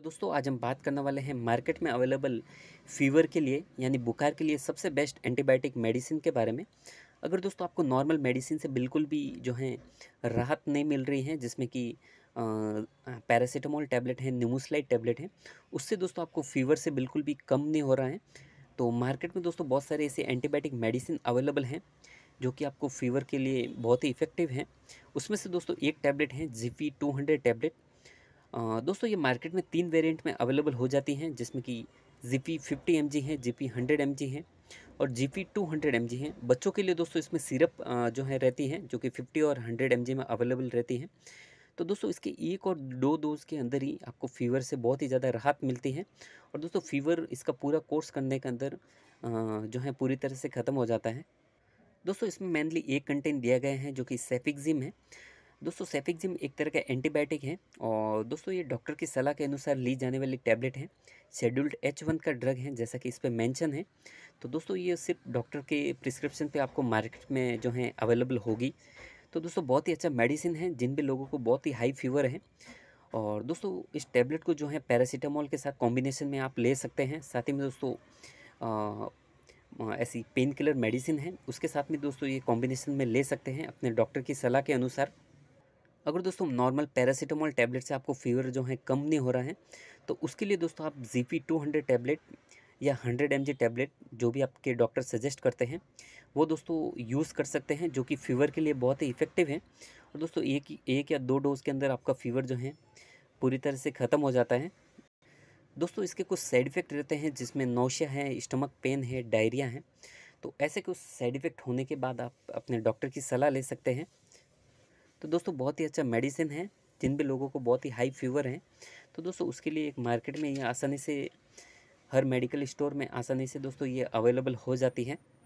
तो दोस्तों आज हम बात करने वाले हैं मार्केट में अवेलेबल फीवर के लिए यानी बुखार के लिए सबसे बेस्ट एंटीबायोटिक मेडिसिन के बारे में अगर दोस्तों आपको नॉर्मल मेडिसिन से बिल्कुल भी जो है राहत नहीं मिल रही है जिसमें कि पैरासीटामोल टैबलेट है न्यूमोसलाइड टैबलेट है उससे दोस्तों आपको फीवर से बिल्कुल भी कम नहीं हो रहा है तो मार्केट में दोस्तों बहुत सारे ऐसे एंटीबायोटिक मेडिसिन अवेलेबल हैं जो कि आपको फीवर के लिए बहुत ही इफ़ेक्टिव हैं उसमें से दोस्तों एक टैबलेट है जीपी टू हंड्रेड टैबलेट दोस्तों ये मार्केट में तीन वेरिएंट में अवेलेबल हो जाती हैं जिसमें कि G P fifty M G है G P hundred M G है और G P two hundred M G है बच्चों के लिए दोस्तों इसमें सिरप जो है रहती है जो कि फिफ्टी और हंड्रेड एम जी में अवेलेबल रहती है तो दोस्तों इसके एक और दो डोज के अंदर ही आपको फीवर से बहुत ही ज़्यादा राहत मिलती है और दोस्तों फीवर इसका पूरा कोर्स करने के अंदर जो है पूरी तरह से ख़त्म हो जाता है दोस्तों इसमें मेनली एक कंटेंट दिया गया है जो कि सेफिक्जिम है दोस्तों सेफिक्जिम एक तरह का एंटीबायोटिक है और दोस्तों ये डॉक्टर की सलाह के अनुसार ली जाने वाली टैबलेट है शेड्यूल्ड एच वन का ड्रग है जैसा कि इस पर मेंशन है तो दोस्तों ये सिर्फ डॉक्टर के प्रिस्क्रिप्शन पे आपको मार्केट में जो है अवेलेबल होगी तो दोस्तों बहुत ही अच्छा मेडिसिन है जिन भी लोगों को बहुत ही हाई फीवर है और दोस्तों इस टैबलेट को जो है पैरासीटामोल के साथ कॉम्बिनेशन में आप ले सकते हैं साथ ही में दोस्तों ऐसी पेन किलर मेडिसिन है उसके साथ में दोस्तों ये कॉम्बिनेशन में ले सकते हैं अपने डॉक्टर की सलाह के अनुसार अगर दोस्तों नॉर्मल पैरासीटामोल टैबलेट से आपको फीवर जो है कम नहीं हो रहा है तो उसके लिए दोस्तों आप G P two hundred tablet या हंड्रेड एम जी टैबलेट जो भी आपके डॉक्टर सजेस्ट करते हैं वो दोस्तों यूज़ कर सकते हैं जो कि फीवर के लिए बहुत ही इफ़ेक्टिव है और दोस्तों एक एक या दो डोज़ के अंदर आपका फीवर जो है पूरी तरह से ख़त्म हो जाता है दोस्तों इसके कुछ साइड इफ़ेक्ट रहते हैं जिसमें नौशिया है स्टमक पेन है डायरिया है तो ऐसे कुछ साइड इफ़ेक्ट होने के बाद आप अपने डॉक्टर की सलाह ले सकते हैं तो दोस्तों बहुत ही अच्छा मेडिसिन है जिन भी लोगों को बहुत ही हाई फीवर है तो दोस्तों उसके लिए एक मार्केट में ये आसानी से हर मेडिकल स्टोर में आसानी से दोस्तों ये अवेलेबल हो जाती है